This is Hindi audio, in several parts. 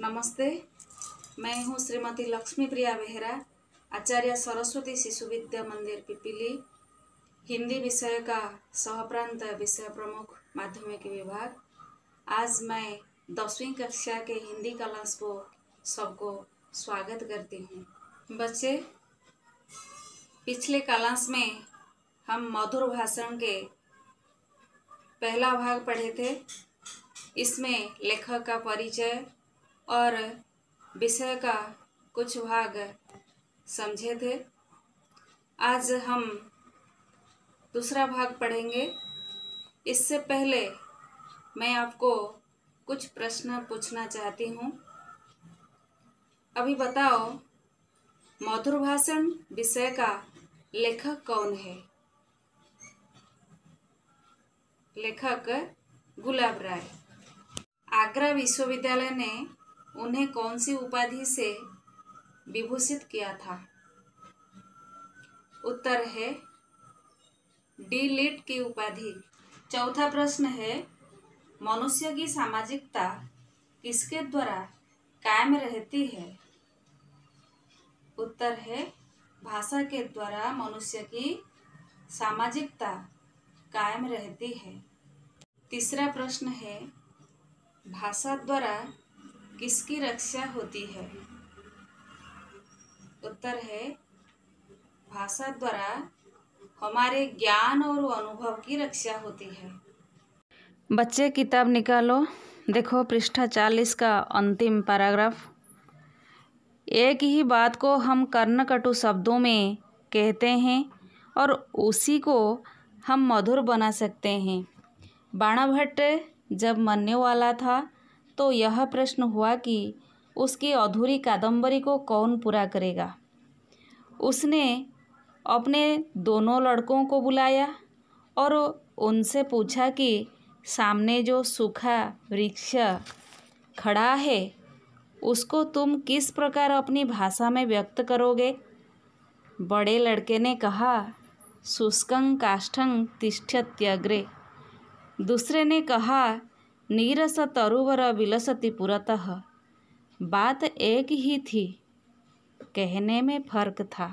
नमस्ते मैं हूँ श्रीमती लक्ष्मी प्रिया बेहरा आचार्य सरस्वती शिशु विद्या मंदिर पिपीली हिंदी विषय का सहप्रांत विषय प्रमुख माध्यमिक विभाग आज मैं दसवीं कक्षा के हिंदी क्लास को सबको स्वागत करती हूँ बच्चे पिछले क्लास में हम मधुर भाषण के पहला भाग पढ़े थे इसमें लेखक का परिचय और विषय का कुछ भाग समझे थे आज हम दूसरा भाग पढ़ेंगे इससे पहले मैं आपको कुछ प्रश्न पूछना चाहती हूँ अभी बताओ मधुर भाषण विषय का लेखक कौन है लेखक गुलाब राय आगरा विश्वविद्यालय ने उन्हें कौन सी उपाधि से विभूषित किया था उत्तर है डी की उपाधि चौथा प्रश्न है मनुष्य की सामाजिकता किसके द्वारा कायम रहती है उत्तर है भाषा के द्वारा मनुष्य की सामाजिकता कायम रहती है तीसरा प्रश्न है भाषा द्वारा किसकी रक्षा होती है उत्तर है भाषा द्वारा हमारे ज्ञान और अनुभव की रक्षा होती है बच्चे किताब निकालो देखो पृष्ठा चालीस का अंतिम पैराग्राफ एक ही बात को हम कर्णकटु शब्दों में कहते हैं और उसी को हम मधुर बना सकते हैं बाणा भट्ट जब मरने वाला था तो यह प्रश्न हुआ कि उसकी अधूरी कादंबरी को कौन पूरा करेगा उसने अपने दोनों लड़कों को बुलाया और उनसे पूछा कि सामने जो सूखा वृक्ष खड़ा है उसको तुम किस प्रकार अपनी भाषा में व्यक्त करोगे बड़े लड़के ने कहा काष्ठंग तिष्ठ तिष्ठत्यग्रे दूसरे ने कहा नीरस तरुवर विलसती पुरतः बात एक ही थी कहने में फर्क था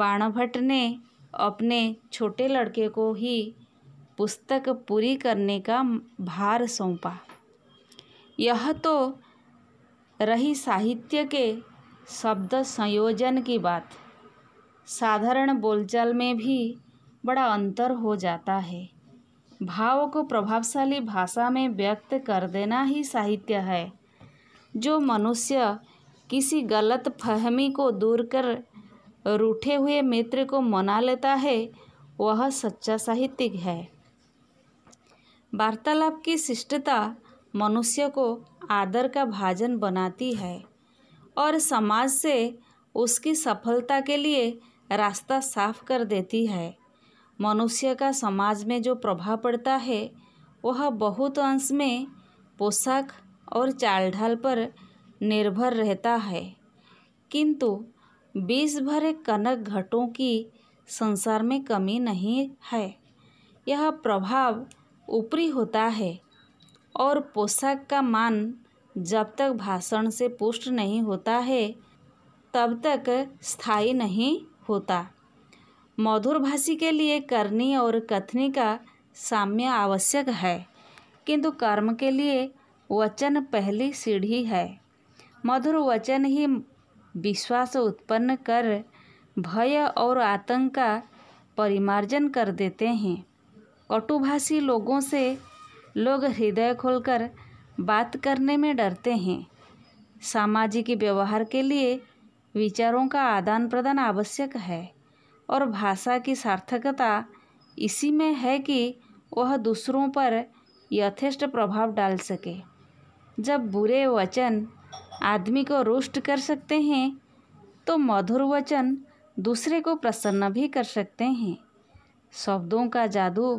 बाणभट्ट ने अपने छोटे लड़के को ही पुस्तक पूरी करने का भार सौंपा यह तो रही साहित्य के शब्द संयोजन की बात साधारण बोलचाल में भी बड़ा अंतर हो जाता है भाव को प्रभावशाली भाषा में व्यक्त कर देना ही साहित्य है जो मनुष्य किसी गलत फहमी को दूर कर रूठे हुए मित्र को मना लेता है वह सच्चा साहित्यिक है वार्तालाप की शिष्टता मनुष्य को आदर का भाजन बनाती है और समाज से उसकी सफलता के लिए रास्ता साफ कर देती है मनुष्य का समाज में जो प्रभाव पड़ता है वह बहुत अंश में पोशाक और चाल ढाल पर निर्भर रहता है किंतु बीस भरे कनक घटों की संसार में कमी नहीं है यह प्रभाव ऊपरी होता है और पोशाक का मान जब तक भाषण से पुष्ट नहीं होता है तब तक स्थायी नहीं होता मधुर भाषी के लिए करनी और कथनी का साम्य आवश्यक है किंतु कर्म के लिए वचन पहली सीढ़ी है मधुर वचन ही विश्वास उत्पन्न कर भय और आतंक का परिमार्जन कर देते हैं कटुभाषी लोगों से लोग हृदय खोलकर बात करने में डरते हैं सामाजिक व्यवहार के लिए विचारों का आदान प्रदान आवश्यक है और भाषा की सार्थकता इसी में है कि वह दूसरों पर यथेष्ट प्रभाव डाल सके जब बुरे वचन आदमी को रुष्ट कर सकते हैं तो मधुर वचन दूसरे को प्रसन्न भी कर सकते हैं शब्दों का जादू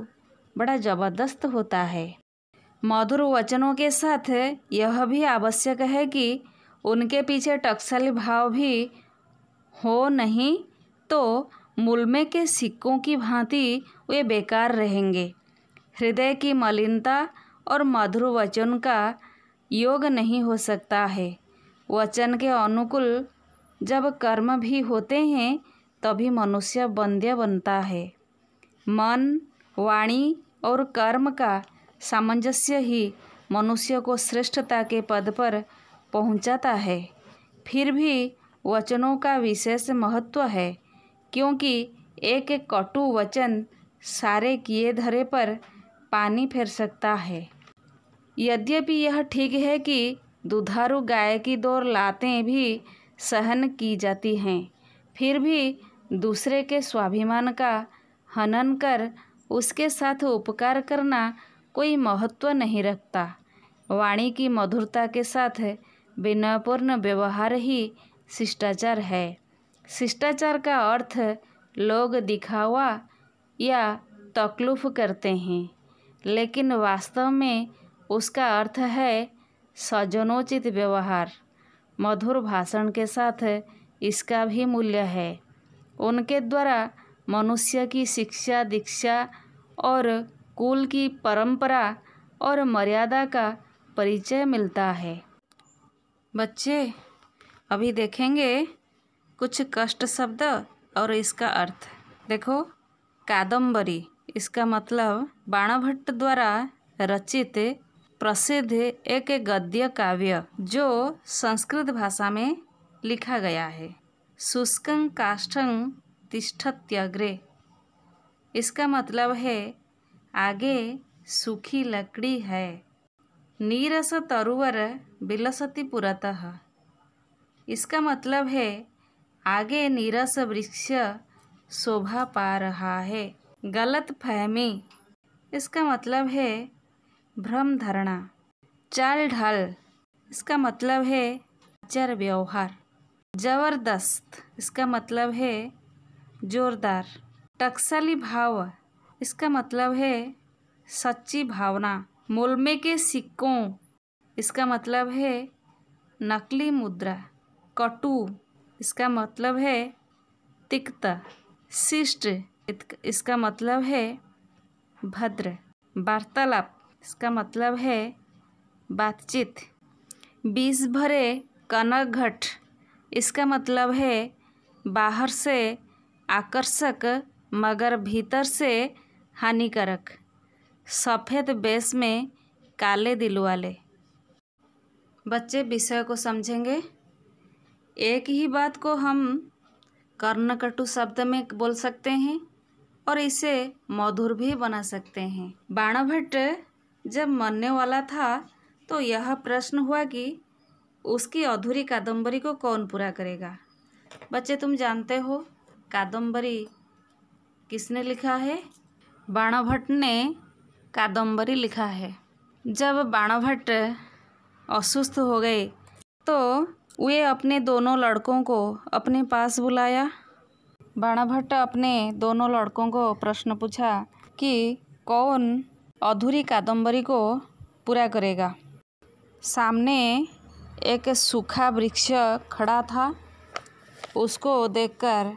बड़ा ज़बरदस्त होता है मधुर वचनों के साथ यह भी आवश्यक है कि उनके पीछे टक्सल भाव भी हो नहीं तो मुलमे के सिक्कों की भांति वे बेकार रहेंगे हृदय की मलिनता और मधुर वचन का योग नहीं हो सकता है वचन के अनुकूल जब कर्म भी होते हैं तभी मनुष्य बंध्य बनता है मन वाणी और कर्म का सामंजस्य ही मनुष्य को श्रेष्ठता के पद पर पहुंचाता है फिर भी वचनों का विशेष महत्व है क्योंकि एक एक कटु वचन सारे किए धरे पर पानी फेर सकता है यद्यपि यह ठीक है कि दुधारू गाय की दौर लातें भी सहन की जाती हैं फिर भी दूसरे के स्वाभिमान का हनन कर उसके साथ उपकार करना कोई महत्व नहीं रखता वाणी की मधुरता के साथ विनयपूर्ण व्यवहार ही शिष्टाचार है शिष्टाचार का अर्थ लोग दिखावा या तकलुफ़ करते हैं लेकिन वास्तव में उसका अर्थ है सजनोचित व्यवहार मधुर भाषण के साथ इसका भी मूल्य है उनके द्वारा मनुष्य की शिक्षा दीक्षा और कुल की परंपरा और मर्यादा का परिचय मिलता है बच्चे अभी देखेंगे कुछ कष्ट शब्द और इसका अर्थ देखो कादम्बरी इसका मतलब बाणभट्ट द्वारा रचित प्रसिद्ध एक गद्य काव्य जो संस्कृत भाषा में लिखा गया है शुष्क काष्ठं तिष्ठत्यग्रे इसका मतलब है आगे सूखी लकड़ी है नीरस तरुवर बिलसती पुरतः इसका मतलब है आगे नीरस वृक्ष शोभा पा रहा है गलत फहमी इसका मतलब है भ्रम धारणा चाल ढाल इसका मतलब है आचार व्यवहार जबरदस्त इसका मतलब है जोरदार टक्सली भाव इसका मतलब है सच्ची भावना मोलमे के सिक्कों इसका मतलब है नकली मुद्रा कटु इसका मतलब है तिक्ता शिष्ट इसका मतलब है भद्र वार्तालाप इसका मतलब है बातचीत बीस भरे कनक घट इसका मतलब है बाहर से आकर्षक मगर भीतर से हानिकारक सफ़ेद बेस में काले दिल वाले बच्चे विषय को समझेंगे एक ही बात को हम कर्णकटु शब्द में बोल सकते हैं और इसे मधुर भी बना सकते हैं बाणभट्ट जब मरने वाला था तो यह प्रश्न हुआ कि उसकी अधूरी कादम्बरी को कौन पूरा करेगा बच्चे तुम जानते हो कादम्बरी किसने लिखा है बाणभट्ट ने कादम्बरी लिखा है जब बाणभट्ट असुस्थ हो गए तो वे अपने दोनों लड़कों को अपने पास बुलाया बाणाभट्ट अपने दोनों लड़कों को प्रश्न पूछा कि कौन अधूरी कादम्बरी को पूरा करेगा सामने एक सूखा वृक्ष खड़ा था उसको देखकर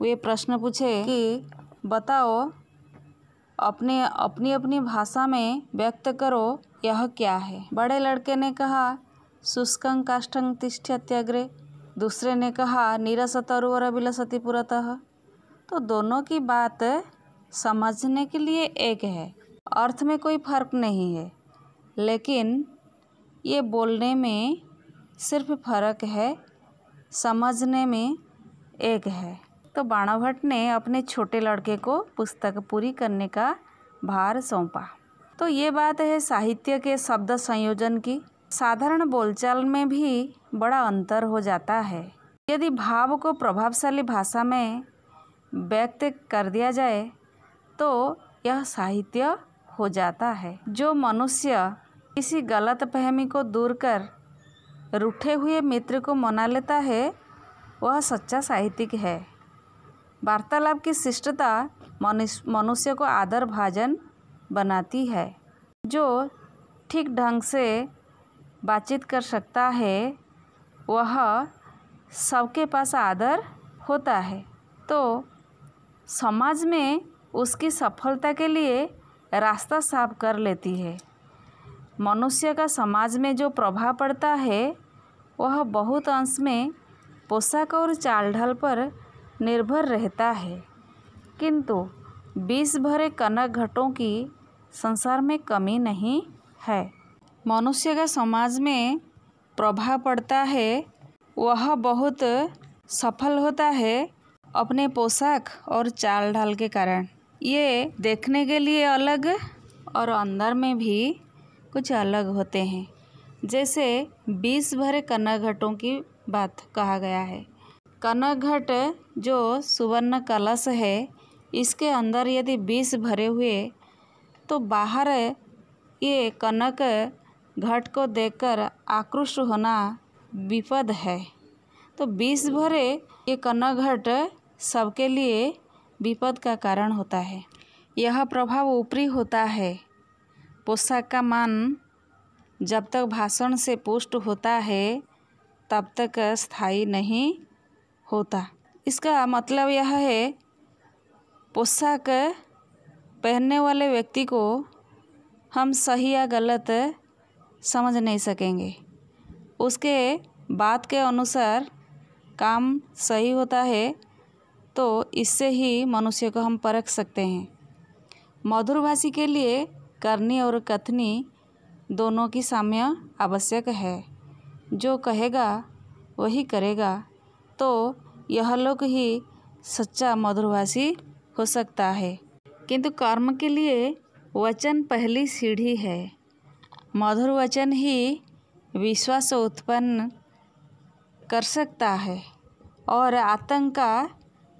वे प्रश्न पूछे कि बताओ अपने अपनी अपनी भाषा में व्यक्त करो यह क्या है बड़े लड़के ने कहा शुष्कं काष्ठं तिष्ठत्यग्रे दूसरे ने कहा नीरस और अभिलसती पुरात पुरतः तो दोनों की बात समझने के लिए एक है अर्थ में कोई फर्क नहीं है लेकिन ये बोलने में सिर्फ फर्क है समझने में एक है तो बाणाभट्ट ने अपने छोटे लड़के को पुस्तक पूरी करने का भार सौंपा तो ये बात है साहित्य के शब्द संयोजन की साधारण बोलचाल में भी बड़ा अंतर हो जाता है यदि भाव को प्रभावशाली भाषा में व्यक्त कर दिया जाए तो यह साहित्य हो जाता है जो मनुष्य किसी गलत फहमी को दूर कर रूठे हुए मित्र को मना लेता है वह सच्चा साहित्यिक है वार्तालाप की शिष्टता मनुष्य को आदर भाजन बनाती है जो ठीक ढंग से बातचीत कर सकता है वह सबके पास आदर होता है तो समाज में उसकी सफलता के लिए रास्ता साफ कर लेती है मनुष्य का समाज में जो प्रभाव पड़ता है वह बहुत अंश में पोशाक और चाल ढाल पर निर्भर रहता है किंतु बीस भरे कनक घटों की संसार में कमी नहीं है मनुष्य का समाज में प्रभाव पड़ता है वह बहुत सफल होता है अपने पोशाक और चाल ढाल के कारण ये देखने के लिए अलग और अंदर में भी कुछ अलग होते हैं जैसे बीस भरे घटों की बात कहा गया है घट जो सुवर्ण कलश है इसके अंदर यदि बीस भरे हुए तो बाहर ये कनक घट को देखकर आकृष्ट होना विपद है तो बीस भरे ये कन्ना घट सबके लिए विपद का कारण होता है यह प्रभाव ऊपरी होता है पोशाक का मान जब तक भाषण से पुष्ट होता है तब तक स्थायी नहीं होता इसका मतलब यह है पोशाक पहनने वाले व्यक्ति को हम सही या गलत समझ नहीं सकेंगे उसके बात के अनुसार काम सही होता है तो इससे ही मनुष्य को हम परख सकते हैं मधुरभाषी के लिए करनी और कथनी दोनों की साम्य आवश्यक है जो कहेगा वही करेगा तो यह लोग ही सच्चा मधुरभाषी हो सकता है किंतु कर्म के लिए वचन पहली सीढ़ी है मधुर वचन ही विश्वास उत्पन्न कर सकता है और आतंक का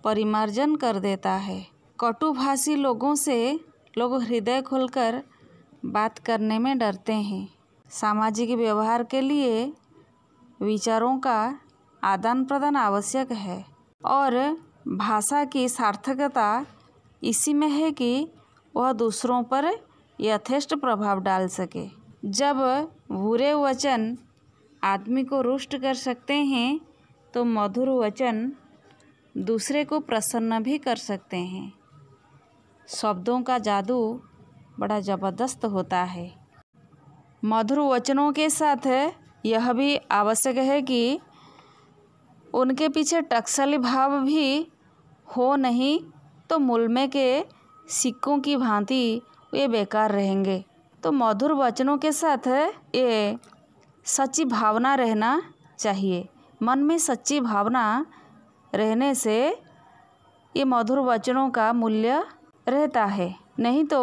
परिमार्जन कर देता है कटुभाषी लोगों से लोग हृदय खोलकर बात करने में डरते हैं सामाजिक व्यवहार के लिए विचारों का आदान प्रदान आवश्यक है और भाषा की सार्थकता इसी में है कि वह दूसरों पर यथेष्ट प्रभाव डाल सके जब बुरे वचन आदमी को रुष्ट कर सकते हैं तो मधुर वचन दूसरे को प्रसन्न भी कर सकते हैं शब्दों का जादू बड़ा ज़बरदस्त होता है मधुर वचनों के साथ यह भी आवश्यक है कि उनके पीछे टक्सली भाव भी हो नहीं तो मुलमे के सिक्कों की भांति वे बेकार रहेंगे तो मधुर वचनों के साथ ये सच्ची भावना रहना चाहिए मन में सच्ची भावना रहने से ये मधुर वचनों का मूल्य रहता है नहीं तो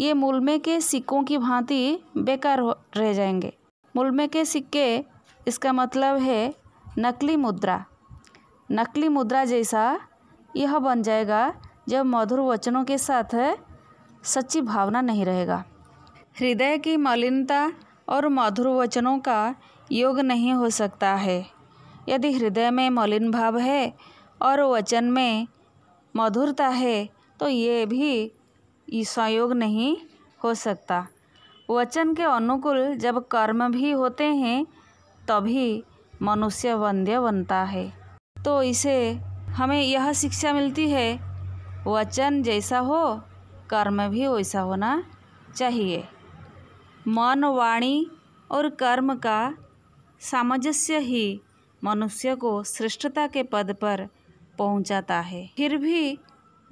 ये मूलमे के सिक्कों की भांति बेकार रह जाएंगे मूलमे के सिक्के इसका मतलब है नकली मुद्रा नकली मुद्रा जैसा यह बन जाएगा जब मधुर वचनों के साथ सच्ची भावना नहीं रहेगा हृदय की मलिनता और मधुर वचनों का योग नहीं हो सकता है यदि हृदय में मलिन भाव है और वचन में मधुरता है तो ये भी संयोग नहीं हो सकता वचन के अनुकूल जब कर्म भी होते हैं तभी मनुष्य वंद्य बनता है तो इसे हमें यह शिक्षा मिलती है वचन जैसा हो कर्म भी वैसा होना चाहिए मन वाणी और कर्म का सामंजस्य ही मनुष्य को श्रेष्ठता के पद पर पहुंचाता है फिर भी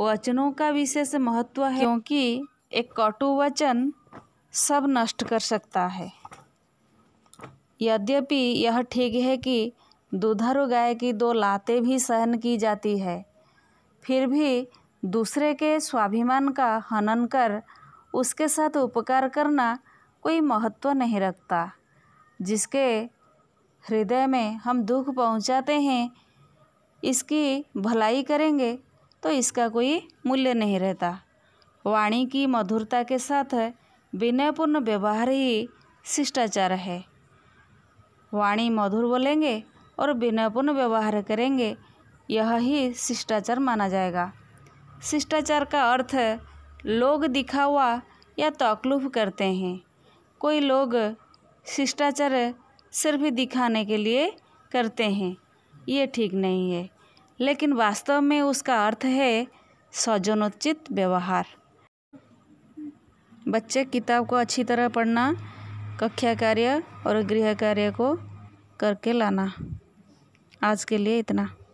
वचनों का विशेष महत्व है क्योंकि एक कटु वचन सब नष्ट कर सकता है यद्यपि यह ठीक है कि दुधारू गाय की दो लातें भी सहन की जाती है फिर भी दूसरे के स्वाभिमान का हनन कर उसके साथ उपकार करना कोई महत्व नहीं रखता जिसके हृदय में हम दुख पहुँचाते हैं इसकी भलाई करेंगे तो इसका कोई मूल्य नहीं रहता वाणी की मधुरता के साथ विनयपूर्ण व्यवहार ही शिष्टाचार है वाणी मधुर बोलेंगे और विनयपूर्ण व्यवहार करेंगे यह ही शिष्टाचार माना जाएगा शिष्टाचार का अर्थ लोग दिखावा या तकलुफ़ करते हैं कोई लोग शिष्टाचार सिर्फ दिखाने के लिए करते हैं ये ठीक नहीं है लेकिन वास्तव में उसका अर्थ है सौजनोचित व्यवहार बच्चे किताब को अच्छी तरह पढ़ना कक्षा कार्य और गृह कार्य को करके लाना आज के लिए इतना